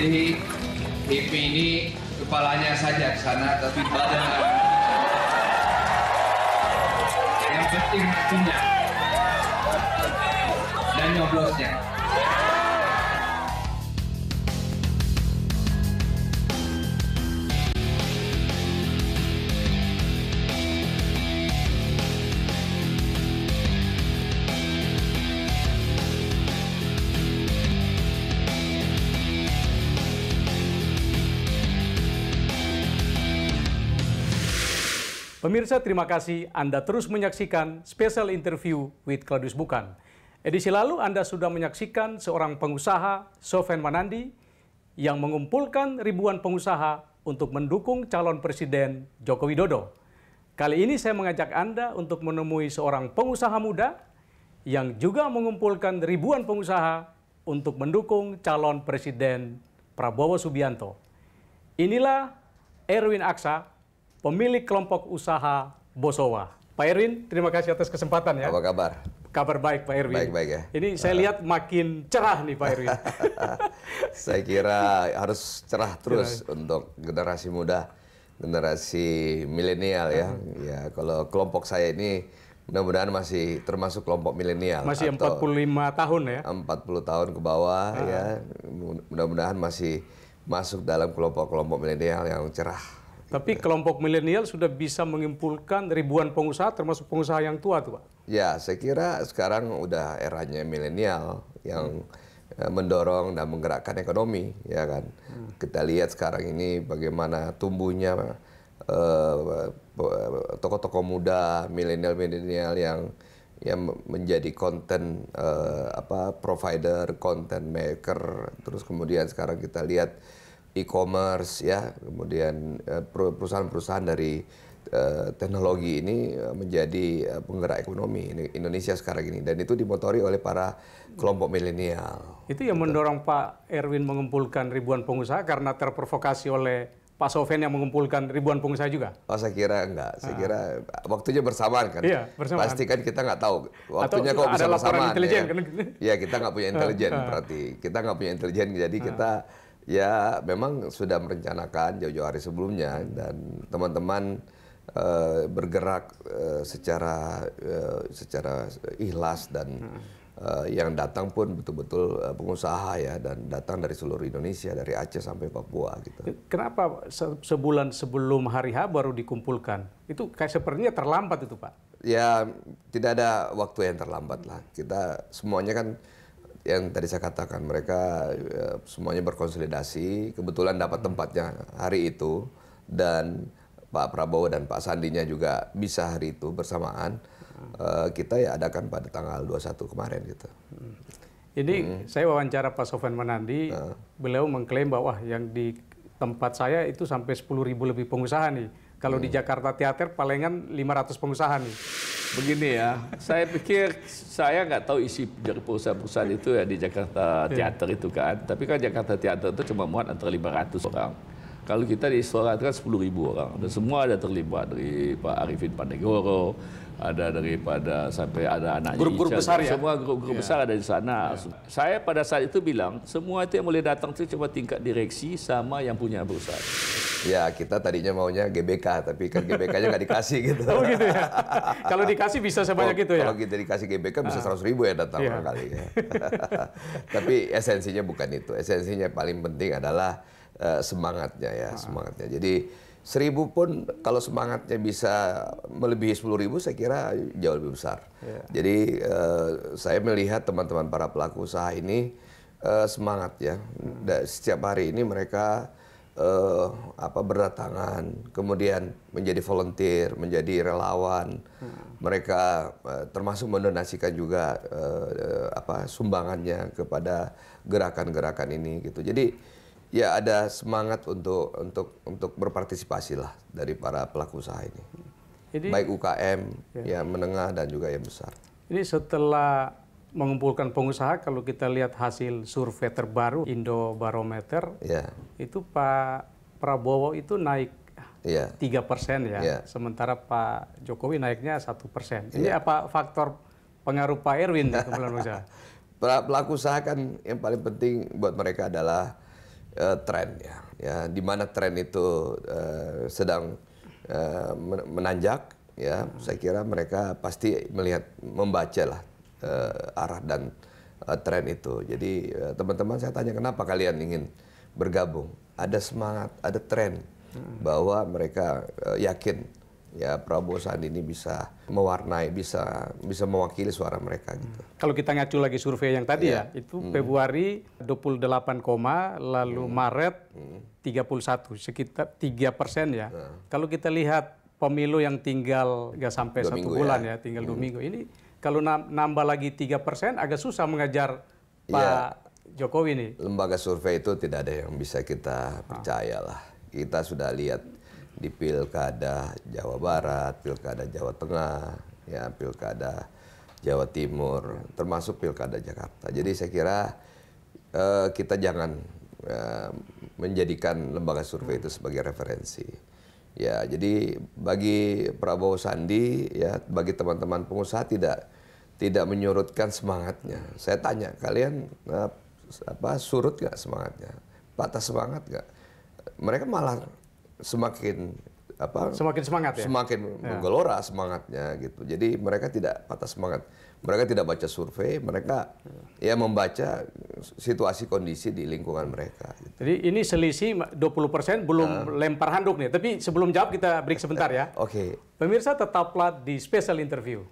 Jadi Hipi ini kepalanya saja ke sana, tapi badan yang penting hatinya dan nyoblosnya. Pemirsa terima kasih Anda terus menyaksikan special interview with Claudius Bukan. Edisi lalu Anda sudah menyaksikan seorang pengusaha Sofen Manandi yang mengumpulkan ribuan pengusaha untuk mendukung calon presiden Joko Widodo. Kali ini saya mengajak Anda untuk menemui seorang pengusaha muda yang juga mengumpulkan ribuan pengusaha untuk mendukung calon presiden Prabowo Subianto. Inilah Erwin Aksa pemilik kelompok usaha Bosowa. Pak Erwin, terima kasih atas kesempatan ya. Apa kabar? Kabar baik Pak Erwin. Baik-baik ya. Ini saya lihat makin cerah nih Pak Erwin. saya kira harus cerah terus cerah. untuk generasi muda, generasi milenial ya. Ya, kalau kelompok saya ini mudah-mudahan masih termasuk kelompok milenial. Masih 45 tahun ya? 40 tahun ke bawah ah. ya. Mudah-mudahan masih masuk dalam kelompok-kelompok milenial yang cerah. Tapi iya. kelompok milenial sudah bisa mengumpulkan ribuan pengusaha termasuk pengusaha yang tua tuh Pak. Ya, saya kira sekarang udah eranya milenial yang hmm. Eh, mendorong dan menggerakkan ekonomi, ya kan. Hmm. Kita lihat sekarang ini bagaimana tumbuhnya toko-toko eh, tokoh muda, milenial-milenial yang yang menjadi konten uh, eh, apa provider, konten maker, terus kemudian sekarang kita lihat e-commerce ya, kemudian eh, perusahaan-perusahaan dari eh, teknologi ini eh, menjadi penggerak ekonomi Indonesia sekarang ini dan itu dimotori oleh para kelompok milenial. Itu yang mendorong Pak Erwin mengumpulkan ribuan pengusaha karena terprovokasi oleh Pak Sofian yang mengumpulkan ribuan pengusaha juga? Oh, saya kira enggak. Saya kira ah. waktunya bersamaan kan. Iya, bersamaan. Pasti kan kita enggak tahu. Waktunya Atau kok bisa bersamaan. ya. Kan? ya, kita enggak punya ah, intelijen ah. berarti. Kita enggak punya intelijen, jadi kita Ya, memang sudah merencanakan jauh-jauh hari sebelumnya dan teman-teman uh, bergerak uh, secara uh, secara ikhlas dan uh, yang datang pun betul-betul uh, pengusaha ya dan datang dari seluruh Indonesia dari Aceh sampai Papua gitu. Kenapa se sebulan sebelum hari H baru dikumpulkan? Itu kayak sepertinya terlambat itu, Pak. Ya, tidak ada waktu yang terlambat lah. Kita semuanya kan yang tadi saya katakan mereka eh, semuanya berkonsolidasi kebetulan dapat tempatnya hari itu dan Pak Prabowo dan Pak Sandinya juga bisa hari itu bersamaan eh, kita ya adakan pada tanggal 21 kemarin gitu. Hmm. Ini hmm. saya wawancara Pak Sofian Manandi ah. beliau mengklaim bahwa yang di tempat saya itu sampai 10.000 lebih pengusaha nih. Kalau hmm. di Jakarta Teater palingan 500 pengusaha nih begini ya, saya pikir saya nggak tahu isi dari perusahaan-perusahaan itu ya di Jakarta iya. Teater itu kan. Tapi kan Jakarta Teater itu cuma muat antara 500 orang. Kalau kita di Istora itu kan sepuluh ribu orang. Dan semua ada terlibat dari Pak Arifin Pandegoro, ada daripada sampai ada anak grup-grup besar ya semua grup-grup ya. besar ada di sana ya. saya pada saat itu bilang semua itu yang boleh datang itu cuma tingkat direksi sama yang punya perusahaan ya kita tadinya maunya GBK tapi kan GBK-nya nggak dikasih gitu oh gitu ya kalau dikasih bisa sebanyak oh, itu ya kalau kita dikasih GBK bisa ah. seratus ribu ya datang yeah. kali ya tapi esensinya bukan itu esensinya paling penting adalah uh, semangatnya ya ah. semangatnya jadi seribu pun kalau semangatnya bisa melebihi sepuluh ribu saya kira jauh lebih besar. Yeah. Jadi uh, saya melihat teman-teman para pelaku usaha ini uh, semangat ya. hmm. setiap hari ini mereka uh, apa berdatangan, kemudian menjadi volunteer, menjadi relawan. Hmm. Mereka uh, termasuk mendonasikan juga uh, uh, apa sumbangannya kepada gerakan-gerakan ini gitu. Jadi ya ada semangat untuk untuk untuk berpartisipasi lah dari para pelaku usaha ini. Jadi, Baik UKM ya. yang menengah dan juga yang besar. Ini setelah mengumpulkan pengusaha kalau kita lihat hasil survei terbaru Indo Barometer ya. itu Pak Prabowo itu naik ya. tiga persen ya, ya, sementara Pak Jokowi naiknya satu persen. Ini ya. apa faktor pengaruh Pak Erwin di usaha? Pelaku usaha kan yang paling penting buat mereka adalah uh, eh, tren ya, ya di mana tren itu uh, sedang uh, menanjak ya, hmm. saya kira mereka pasti melihat membaca lah uh, arah dan uh, tren itu. Jadi teman-teman uh, saya tanya kenapa kalian ingin bergabung? Ada semangat, ada tren hmm. bahwa mereka uh, yakin ya Prabowo Sandi ini bisa mewarnai, bisa bisa mewakili suara mereka gitu. Hmm. Kalau kita ngacu lagi survei yang tadi yeah. ya, itu mm. Februari 28, lalu mm. Maret mm. 31, sekitar 3 persen ya. Nah. Kalau kita lihat pemilu yang tinggal nggak sampai satu bulan ya, ya tinggal mm. dua hmm. minggu ini, kalau nambah lagi 3 persen agak susah mengajar yeah. Pak Jokowi ini. Lembaga survei itu tidak ada yang bisa kita ah. percayalah. Kita sudah lihat di pilkada Jawa Barat, pilkada Jawa Tengah, ya pilkada Jawa Timur, termasuk pilkada Jakarta. Jadi saya kira uh, kita jangan uh, menjadikan lembaga survei itu sebagai referensi. Ya, jadi bagi Prabowo Sandi, ya bagi teman-teman pengusaha tidak tidak menyurutkan semangatnya. Saya tanya kalian eh, apa surut nggak semangatnya, patah semangat nggak? Mereka malah semakin apa semakin semangat ya? semakin ya. menggelora semangatnya gitu jadi mereka tidak patah semangat mereka tidak baca survei mereka ya, ya membaca situasi kondisi di lingkungan mereka gitu. jadi ini selisih 20% belum uh. lempar handuk nih tapi sebelum jawab kita break sebentar ya oke okay. pemirsa tetaplah di special interview